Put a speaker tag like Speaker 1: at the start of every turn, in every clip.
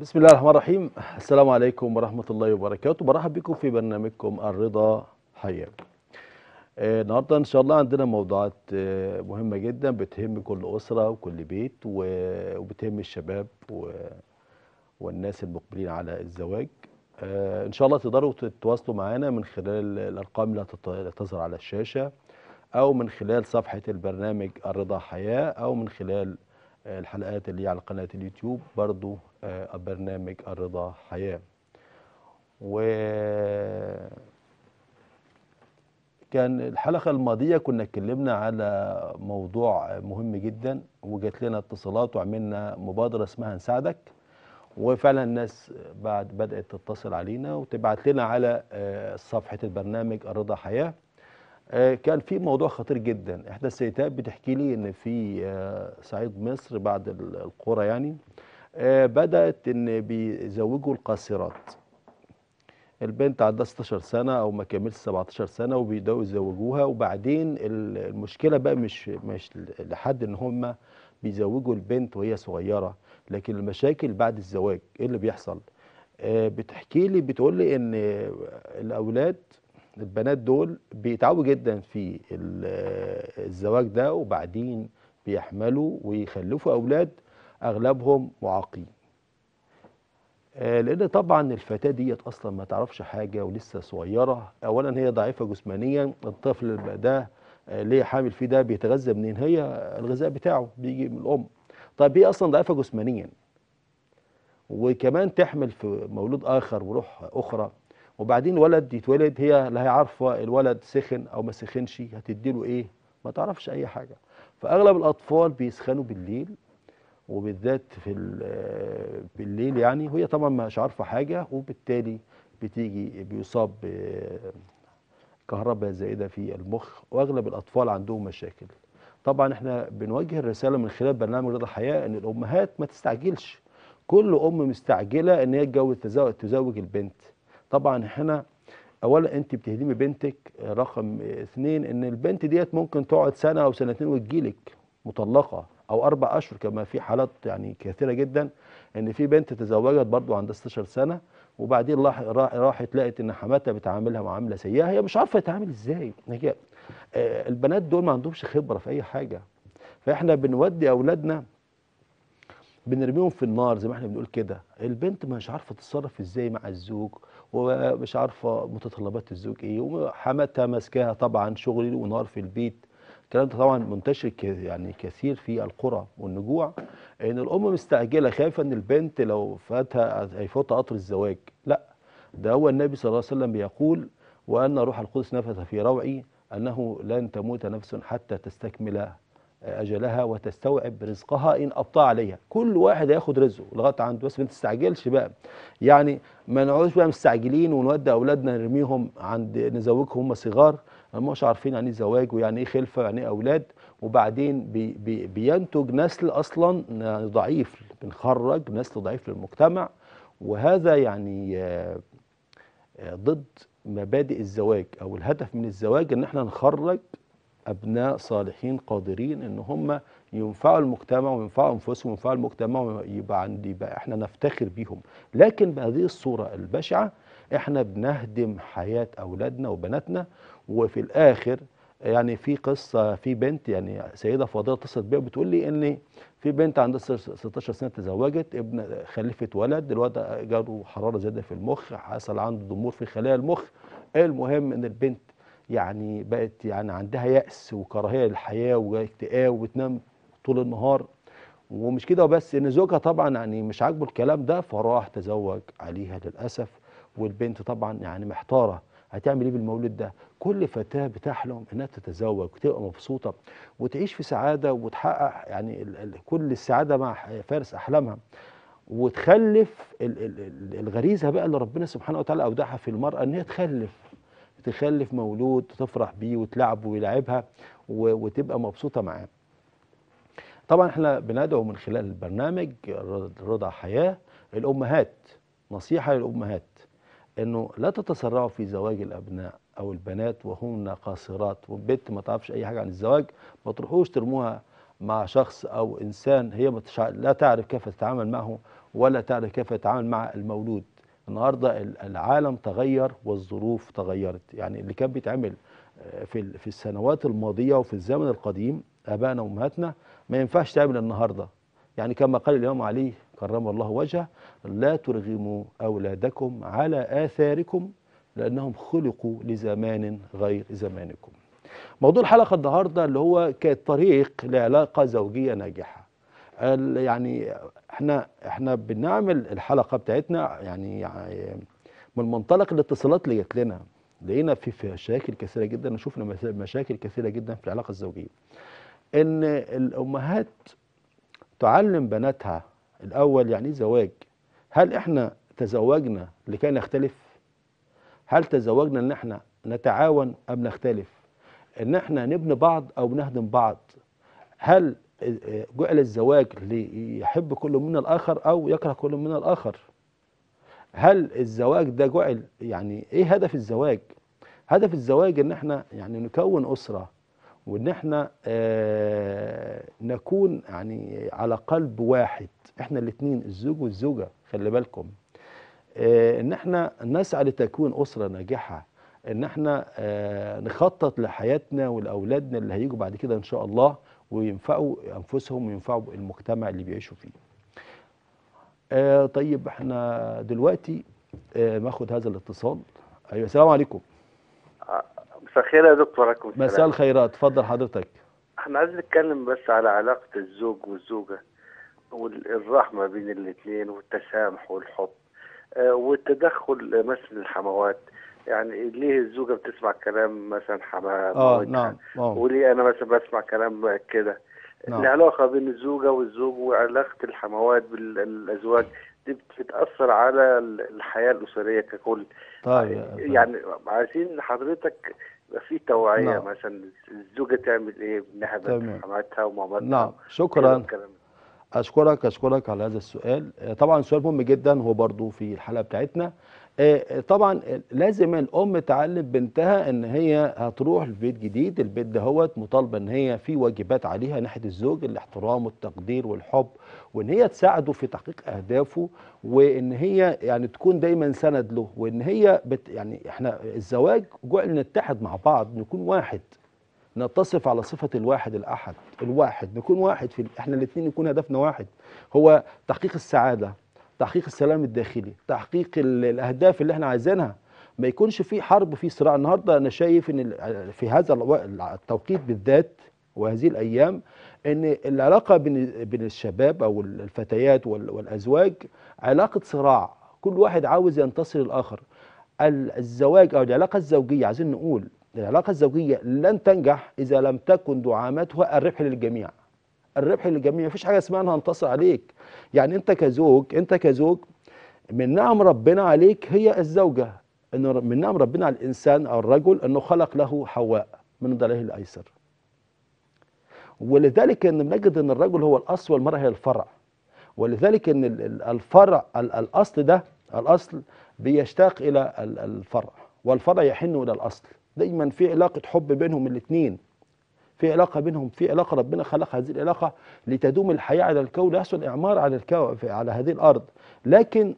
Speaker 1: بسم الله الرحمن الرحيم السلام عليكم ورحمة الله وبركاته برحب بكم في برنامجكم الرضا حيا آه، النهارده ان شاء الله عندنا موضوعات آه، مهمه جدا بتهم كل اسره وكل بيت وبتهم الشباب والناس المقبلين على الزواج آه، ان شاء الله تقدروا تتواصلوا معنا من خلال الارقام اللي تظهر على الشاشه او من خلال صفحه البرنامج الرضا حياه او من خلال الحلقات اللي على قناة اليوتيوب برضو آه، برنامج الرضا حياة و كان الحلقة الماضية كنا اتكلمنا على موضوع مهم جدا وجات لنا اتصالات وعملنا مبادرة اسمها نساعدك وفعلا الناس بعد بدأت تتصل علينا وتبعت لنا على آه، صفحة البرنامج الرضا حياة آه، كان في موضوع خطير جدا احدى السيدات بتحكي لي ان في آه، صعيد مصر بعد القرى يعني آه، بدات ان بيزوجوا القاصرات البنت عندها 16 سنه او ما كملش 17 سنه وبيبداوا يزوجوها وبعدين المشكله بقى مش مش لحد ان هم بيزوجوا البنت وهي صغيره لكن المشاكل بعد الزواج ايه اللي بيحصل بتحكي لي بتقول لي ان الاولاد البنات دول بيتعبوا جدا في الزواج ده وبعدين بيحملوا ويخلفوا اولاد اغلبهم معاقين آه، لان طبعا الفتاه ديت اصلا ما تعرفش حاجه ولسه صغيره اولا هي ضعيفه جسمانيا الطفل ده آه، اللي حامل فيه ده بيتغذى منين هي الغذاء بتاعه بيجي من الام طب هي اصلا ضعيفه جسمانيا وكمان تحمل في مولود اخر وروح اخرى وبعدين ولد يتولد هي اللي هي عارفه الولد سخن او ما سخنش هتدي له ايه ما تعرفش اي حاجه فاغلب الاطفال بيسخنوا بالليل وبالذات في آه، بالليل يعني وهي طبعا مش عارفه حاجه وبالتالي بتيجي بيصاب كهرباء زائده في المخ واغلب الاطفال عندهم مشاكل طبعا احنا بنوجه الرساله من خلال برنامج رضا الحياه ان الامهات ما تستعجلش كل ام مستعجله ان هي تجوز تزوج البنت طبعا هنا اولا انت بتهدمي بنتك رقم اثنين ان البنت ديت ممكن تقعد سنه او سنتين وتجيلك مطلقه او اربع اشهر كما في حالات يعني كثيره جدا ان في بنت تزوجت برضو عندها 16 سنه وبعدين راحت لقت ان حماتها بتعاملها معامله سيئه هي مش عارفه تتعامل ازاي هي آه، البنات دول ما عندهمش خبره في اي حاجه فاحنا بنودي اولادنا بنرميهم في النار زي ما احنا بنقول كده البنت مش عارفه تتصرف ازاي مع الزوج ومش عارفه متطلبات الزوج ايه وحماتها ماسكاها طبعا شغل ونار في البيت الكلام ده طبعا منتشر يعني كثير في القرى والنجوع ان الام مستعجله خايفه ان البنت لو فاتها هيفوتها قطر الزواج لا ده هو النبي صلى الله عليه وسلم بيقول وان روح القدس نفث في روعي انه لن تموت نفس حتى تستكمل اجلها وتستوعب رزقها ان ابطا عليها كل واحد هياخد رزقه لغايه عنده بس ما تستعجلش بقى يعني ما نقعدش بقى مستعجلين ونودي اولادنا نرميهم عند نزوجهم هم صغار مش عارفين يعني ايه زواج ويعني ايه خلفه ويعني ايه اولاد وبعدين بي بي بينتج نسل اصلا يعني ضعيف بنخرج نسل ضعيف للمجتمع وهذا يعني آه، ضد مبادئ الزواج او الهدف من الزواج ان احنا نخرج أبناء صالحين قادرين إن هم ينفعوا المجتمع وينفعوا أنفسهم وينفعوا المجتمع ويبقى عندي بقى إحنا نفتخر بيهم لكن بهذه الصورة البشعة إحنا بنهدم حياة أولادنا وبناتنا وفي الآخر يعني في قصة في بنت يعني سيدة فاضلة اتصلت بيها بتقول لي إن في بنت عندها 16 سنة تزوجت ابن خلفت ولد الولد جاله حرارة زيادة في المخ حصل عنده ضمور في خلايا المخ المهم إن البنت يعني بقت يعني عندها يأس وكراهية للحياة واكتئاب وبتنام طول النهار ومش كده وبس ان زوجها طبعا يعني مش عاجبه الكلام ده فراح تزوج عليها للأسف والبنت طبعا يعني محتاره هتعمل ايه بالمولد ده كل فتاه بتحلم انها تتزوج وتبقى مبسوطه وتعيش في سعاده وتحقق يعني كل السعاده مع فارس احلامها وتخلف الغريزه بقى اللي ربنا سبحانه وتعالى اودعها في المراه ان هي تخلف تخلف مولود تفرح بيه وتلعبه ويلعبها وتبقى مبسوطة معاه طبعا احنا بندعو من خلال البرنامج رضا حياة الأمهات نصيحة للأمهات انه لا تتسرعوا في زواج الابناء او البنات وهن قاصرات والبنت ما تعرفش اي حاجه عن الزواج ما تروحوش ترموها مع شخص او انسان هي لا تعرف كيف تتعامل معه ولا تعرف كيف تتعامل مع المولود النهارده العالم تغير والظروف تغيرت يعني اللي كان بيتعمل آه، في في السنوات الماضيه وفي الزمن القديم ابائنا وامهاتنا ما ينفعش تعمل النهارده يعني كما قال الامام علي كرم الله وجهه لا ترغموا اولادكم على اثاركم لانهم خلقوا لزمان غير زمانكم موضوع الحلقه النهارده اللي هو كطريق لعلاقه زوجيه ناجحه يعني احنا احنا بنعمل الحلقه بتاعتنا يعني, يعني من منطلق الاتصالات اللي جات لنا لقينا في مشاكل كثيره جدا وشفنا مشاكل كثيره جدا في العلاقه الزوجيه ان الامهات تعلم بناتها الاول يعني إيه زواج هل احنا تزوجنا لكي نختلف هل تزوجنا ان احنا نتعاون ام نختلف ان احنا نبني بعض او نهدم بعض هل جعل الزواج ليحب كل من الآخر أو يكره كل من الآخر هل الزواج ده جعل يعني إيه هدف الزواج هدف الزواج إن احنا يعني نكون أسرة وإن احنا آه نكون يعني على قلب واحد احنا الاتنين الزوج والزوجة خلي بالكم آه إن احنا نسعى لتكوين أسرة ناجحة إن احنا آه نخطط لحياتنا ولأولادنا اللي هيجوا بعد كده إن شاء الله وينفعوا انفسهم وينفعوا المجتمع اللي بيعيشوا فيه آه طيب احنا دلوقتي آه هذا الاتصال ايوه السلام عليكم مساء الخير يا دكتور عليكم مساء الخيرات اتفضل حضرتك احنا عايزين نتكلم بس على علاقه الزوج والزوجه والرحمه بين الاثنين والتسامح والحب آه، والتدخل مثل الحموات يعني ليه الزوجه بتسمع كلام مثلا حمام اه نعم آه. وليه انا مثلا بسمع كلام كده نعم. العلاقه بين الزوجه والزوج وعلاقه الحموات بالازواج دي بتتاثر على الحياه الاسريه ككل طيب،, آه، طيب يعني عايزين حضرتك يبقى في توعيه نعم. مثلا الزوجه تعمل ايه من ناحيه حماتها ومامتها نعم شكرا اشكرك اشكرك على هذا السؤال آه، طبعا سؤال مهم جدا هو برضو في الحلقه بتاعتنا آه، آه، طبعا لازم الام تعلم بنتها ان هي هتروح لبيت جديد البيت دهوت مطالبه ان هي في واجبات عليها ناحيه الزوج الاحترام والتقدير والحب وان هي تساعده في تحقيق اهدافه وان هي يعني تكون دايما سند له وان هي بت يعني احنا الزواج جعل نتحد مع بعض نكون واحد نتصف على صفة الواحد الأحد الواحد نكون واحد في احنا الاثنين نكون هدفنا واحد هو تحقيق السعادة تحقيق السلام الداخلي تحقيق الأهداف اللي احنا عايزينها ما يكونش في حرب في صراع النهاردة أنا شايف إن في هذا التوقيت بالذات وهذه الأيام ان العلاقه بين بين الشباب او الفتيات والازواج علاقه صراع كل واحد عاوز ينتصر الاخر الزواج او العلاقه الزوجيه عايزين نقول العلاقة الزوجية لن تنجح إذا لم تكن دعامتها الربح للجميع الربح للجميع مفيش حاجة اسمها أنا هنتصر عليك يعني أنت كزوج أنت كزوج من نعم ربنا عليك هي الزوجة إن من نعم ربنا على الإنسان أو الرجل أنه خلق له حواء من ضلاله الأيسر ولذلك أن نجد أن الرجل هو الأصل والمرأة هي الفرع ولذلك أن الفرع الأصل ده الأصل بيشتاق إلى الفرع والفرع يحن إلى الأصل دايما في علاقه حب بينهم الاثنين في علاقه بينهم في علاقه ربنا خلق هذه العلاقه لتدوم الحياه على الكون يحصل اعمار على الكو... على هذه الارض لكن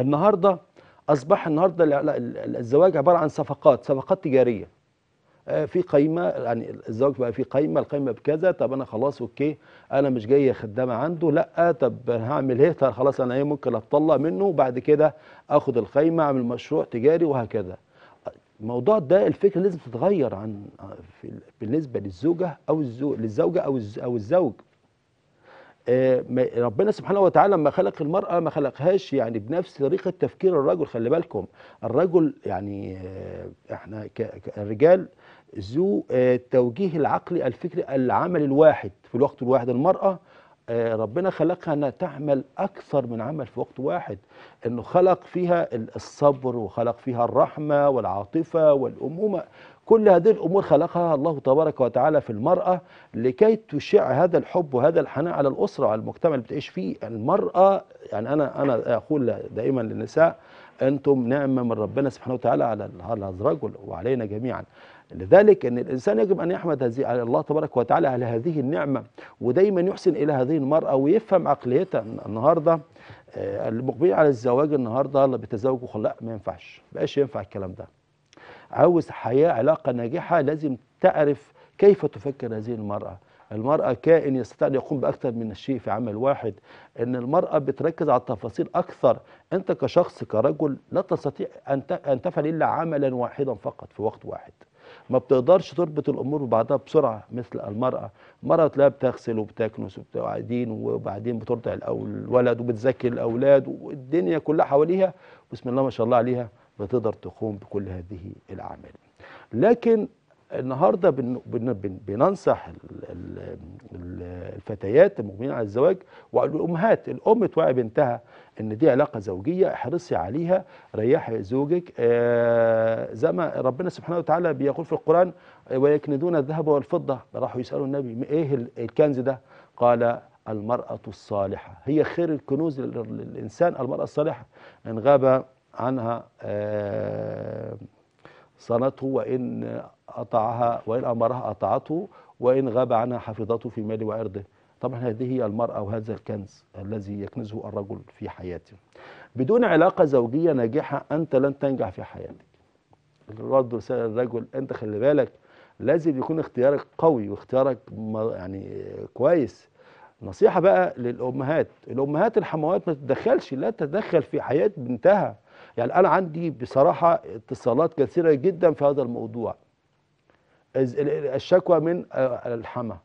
Speaker 1: النهارده اصبح النهارده الزواج عباره عن صفقات صفقات تجاريه آه، في قايمه يعني الزواج بقى في قايمه القايمه بكذا طب انا خلاص اوكي انا مش جايه خدامه عنده لا طب هعمل ايه طيب خلاص انا ايه ممكن اتطلق منه وبعد كده اخد القايمه اعمل مشروع تجاري وهكذا الموضوع ده الفكره لازم تتغير عن بالنسبه للزوجه او الزوج للزوجه او او الزوج آه، ربنا سبحانه وتعالى لما خلق المرأة ما خلقهاش يعني بنفس طريقة تفكير الرجل خلي بالكم الرجل يعني آه، احنا كرجال ذو التوجيه آه، العقلي الفكري العمل الواحد في الوقت الواحد المرأة آه، ربنا خلقها انها تعمل اكثر من عمل في وقت واحد انه خلق فيها الصبر وخلق فيها الرحمه والعاطفه والامومه كل هذه الامور خلقها الله تبارك وتعالى في المراه لكي تشع هذا الحب وهذا الحنان على الاسره وعلى المجتمع اللي بتعيش فيه المراه يعني انا انا اقول دائما للنساء انتم نعمه من ربنا سبحانه وتعالى على هذا الرجل وعلينا جميعا لذلك أن الإنسان يجب أن يحمد هذه الله تبارك وتعالى على هذه النعمة ودايما يحسن إلى هذه المرأة ويفهم عقليتها النهاردة آه، المقبلين على الزواج النهاردة اللي بيتزوجوا لا ما ينفعش بقاش ينفع الكلام ده عاوز حياة علاقة ناجحة لازم تعرف كيف تفكر هذه المرأة المرأة كائن يستطيع أن يقوم بأكثر من الشيء في عمل واحد إن المرأة بتركز على التفاصيل أكثر أنت كشخص كرجل لا تستطيع أن تفعل إلا عملا واحدا فقط في وقت واحد ما بتقدرش تربط الامور ببعضها بسرعه مثل المراه المراه تلاقيها بتغسل وبتكنس وبتقعدين وبعدين بترضع الولد وبتزكي الاولاد والدنيا كلها حواليها بسم الله ما شاء الله عليها بتقدر تقوم بكل هذه الاعمال لكن النهارده بننصح الفتيات المؤمنين على الزواج والامهات الام توعي بنتها ان دي علاقه زوجيه احرصي عليها ريحي زوجك آه، زي ما ربنا سبحانه وتعالى بيقول في القران ويكندون الذهب والفضه راحوا يسالوا النبي ايه الكنز ده قال المراه الصالحه هي خير الكنوز للانسان المراه الصالحه ان غاب عنها آه، صانته وإن أطاعها وإن أمرها أطاعته وإن غاب عنها حفظته في ماله وعرضه طبعا هذه هي المرأة وهذا الكنز الذي يكنزه الرجل في حياته بدون علاقة زوجية ناجحة أنت لن تنجح في حياتك برضه رسالة الرجل أنت خلي بالك لازم يكون اختيارك قوي واختيارك يعني كويس نصيحة بقى للأمهات الأمهات الحموات ما تتدخلش لا تتدخل في حياة بنتها يعني أنا عندي بصراحة اتصالات كثيرة جدا في هذا الموضوع الشكوى من الحما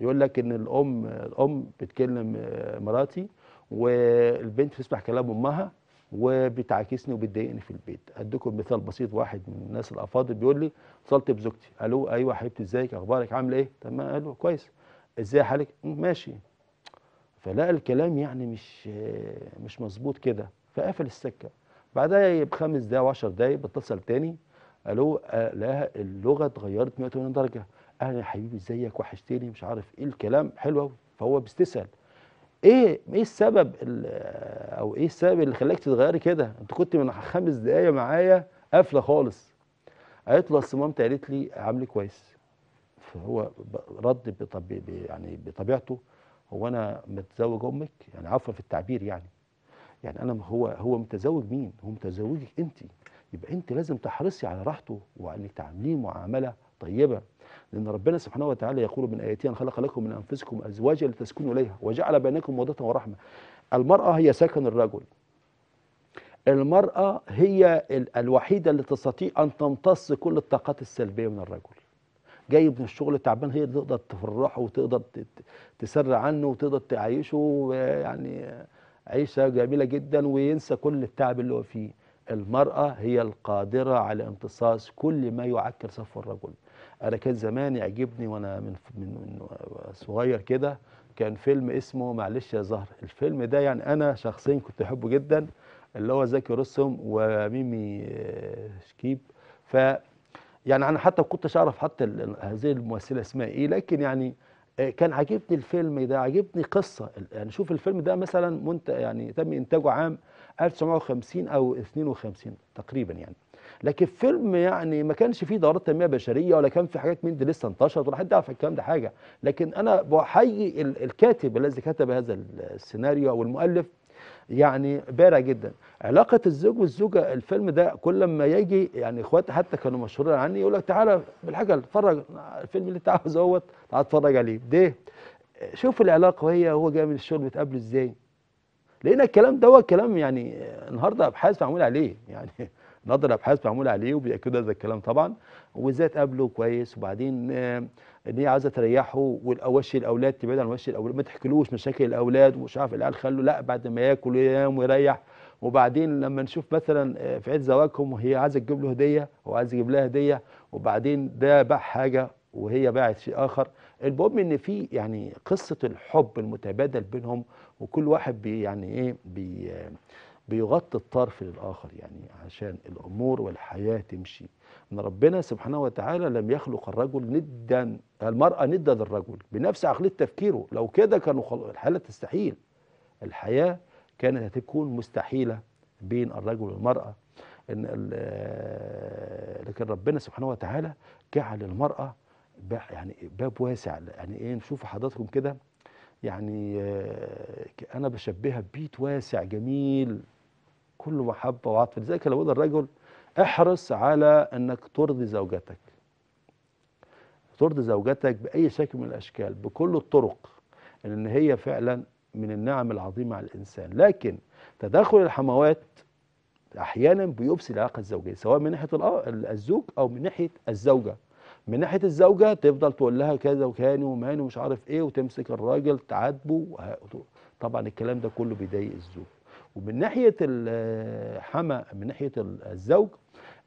Speaker 1: يقول لك ان الام الام بتكلم مراتي والبنت بتسمع كلام امها وبتعاكسني وبتضايقني في البيت اديكم مثال بسيط واحد من الناس الافاضل بيقول لي اتصلت بزوجتي الو ايوه حبيبتي ازيك اخبارك عامله ايه تمام الو كويس ازاي حالك ماشي فلقى الكلام يعني مش مش مظبوط كده فقفل السكه بعدها بخمس دقايق و10 دقايق بتصل تاني الو آه، لها اللغه اتغيرت 180 درجه اهلا يا حبيبي ازيك وحشتني مش عارف ايه الكلام حلو قوي فهو بيستسال ايه ايه السبب آه، او ايه السبب اللي خلاك تتغيري كده انت كنت من خمس دقايق معايا قافله خالص قالت له اصل مامتي قالت لي عاملي كويس فهو رد بطبي يعني بطبيعته هو انا متزوج امك يعني عفوا في التعبير يعني يعني انا هو هو متزوج مين هو متزوجك انت يبقى انت لازم تحرصي على راحته وانك تعامليه معامله طيبه لان ربنا سبحانه وتعالى يقول من اياتي ان خلق لكم من انفسكم ازواجا لتسكنوا اليها وجعل بينكم موده ورحمه المراه هي سكن الرجل المراه هي الوحيده اللي تستطيع ان تمتص كل الطاقات السلبيه من الرجل جاي من الشغل تعبان هي تقدر تفرحه وتقدر تسر عنه وتقدر تعيشه يعني عيشة جميلة جدا وينسى كل التعب اللي هو فيه المرأة هي القادرة على امتصاص كل ما يعكر صفو الرجل أنا كان زمان يعجبني وأنا من, من صغير كده كان فيلم اسمه معلش يا زهر الفيلم ده يعني أنا شخصيا كنت أحبه جدا اللي هو زكي رسم وميمي شكيب ف يعني أنا حتى ما كنتش أعرف حتى هذه الممثلة اسمها إيه لكن يعني آه، كان عاجبني الفيلم ده عاجبني قصه يعني شوف الفيلم ده مثلا منت يعني تم انتاجه عام 1950 او 52 تقريبا يعني لكن فيلم يعني ما كانش فيه دورات تنميه بشريه ولا كان في حاجات من دي لسه انتشرت ولا حد يعرف الكلام ده حاجه لكن انا بحيي الكاتب الذي كتب هذا السيناريو او المؤلف يعني بارع جدا علاقه الزوج والزوجه الفيلم ده كل ما يجي يعني اخواتي حتى كانوا مشهورين عني يقول لك تعالى بالحاجه اتفرج الفيلم اللي انت عاوزه اهوت تعالى اتفرج عليه ده شوف العلاقه وهي هو جاي من الشغل بتقابله ازاي لان الكلام ده هو كلام يعني النهارده ابحاث معمول عليه يعني نظر ابحاث معموله عليه وبياكدوا هذا الكلام طبعا وازاي تقابله كويس وبعدين آه، ان هي عايزه تريحه والاوشي الاولاد تبعد عن وشي الاولاد ما تحكيلوش مشاكل الاولاد ومش عارف العيال خلوا لا بعد ما ياكل وينام ويريح وبعدين لما نشوف مثلا آه، في عيد زواجهم وهي عايزه تجيب له هديه هو عايز يجيب لها هديه وبعدين ده باع حاجه وهي باعت شيء اخر المهم ان في يعني قصه الحب المتبادل بينهم وكل واحد بي يعني ايه بي آه، بيغطي الطرف للآخر يعني عشان الأمور والحياة تمشي أن ربنا سبحانه وتعالى لم يخلق الرجل ندا المرأة ندا للرجل بنفس عقلية تفكيره لو كده كانوا الحالة تستحيل الحياة كانت هتكون مستحيلة بين الرجل والمرأة إن لكن ربنا سبحانه وتعالى جعل المرأة يعني باب واسع يعني ايه نشوف حضراتكم كده يعني آه، انا بشبهها ببيت واسع جميل كله محبة وعطف لذلك لو يقول الرجل احرص على أنك ترضي زوجتك ترضي زوجتك بأي شكل من الأشكال بكل الطرق لأن هي فعلا من النعم العظيمة على الإنسان لكن تدخل الحموات أحيانا بيفسد العلاقة الزوجية سواء من ناحية الزوج أو من ناحية الزوجة من ناحيه الزوجه تفضل تقول لها كذا وكان ومان ومش عارف ايه وتمسك الراجل تعاتبه طبعا الكلام ده كله بيضايق الزوج ومن ناحيه الحما من ناحيه الزوج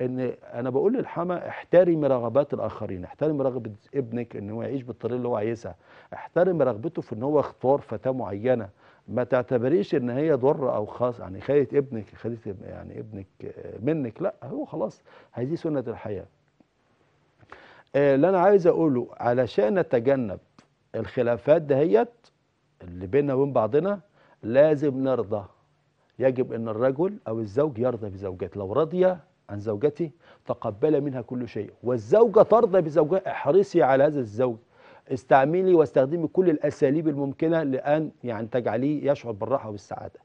Speaker 1: ان انا بقول للحما احترم رغبات الاخرين احترم رغبه ابنك ان هو يعيش بالطريقه اللي هو عايزها احترم رغبته في ان هو اختار فتاه معينه ما تعتبريش ان هي ضر او خاص يعني خدت ابنك خدت يعني ابنك منك لا هو خلاص هذه سنه الحياه آه، اللي انا عايز اقوله علشان نتجنب الخلافات دهيت اللي بيننا وبين بعضنا لازم نرضى يجب أن الرجل أو الزوج يرضى بزوجته لو رضي عن زوجته تقبل منها كل شيء والزوجة ترضى بزوجها احرصي على هذا الزوج استعملي واستخدمي كل الأساليب الممكنة لأن يعني تجعليه يشعر بالراحة والسعادة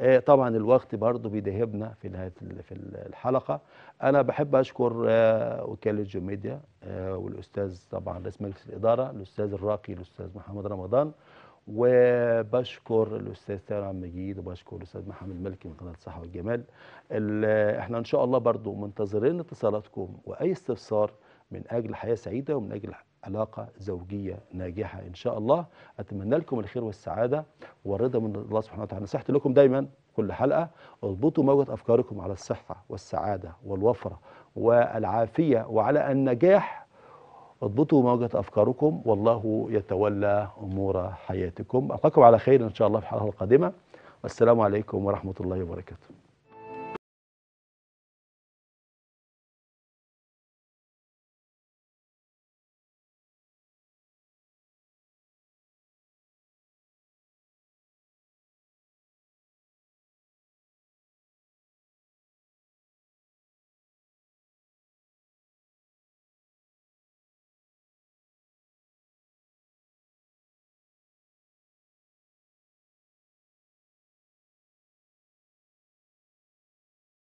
Speaker 1: آه، طبعا الوقت برضه بيدهبنا في نهايه في الحلقه انا بحب اشكر آه، وكاله جوميديا آه، والاستاذ طبعا رئيس مجلس الاداره الاستاذ الراقي الاستاذ محمد رمضان وبشكر الاستاذ تيران مجيد وبشكر الاستاذ محمد ملكي من قناه الصحه والجمال احنا ان شاء الله برضو منتظرين اتصالاتكم واي استفسار من اجل حياه سعيده ومن اجل علاقة زوجية ناجحة إن شاء الله أتمنى لكم الخير والسعادة والرضا من الله سبحانه وتعالى نصحت لكم دايما كل حلقة اضبطوا موجة أفكاركم على الصحة والسعادة والوفرة والعافية وعلى النجاح اضبطوا موجة أفكاركم والله يتولى أمور حياتكم ألقاكم على خير إن شاء الله في الحلقة القادمة والسلام عليكم ورحمة الله وبركاته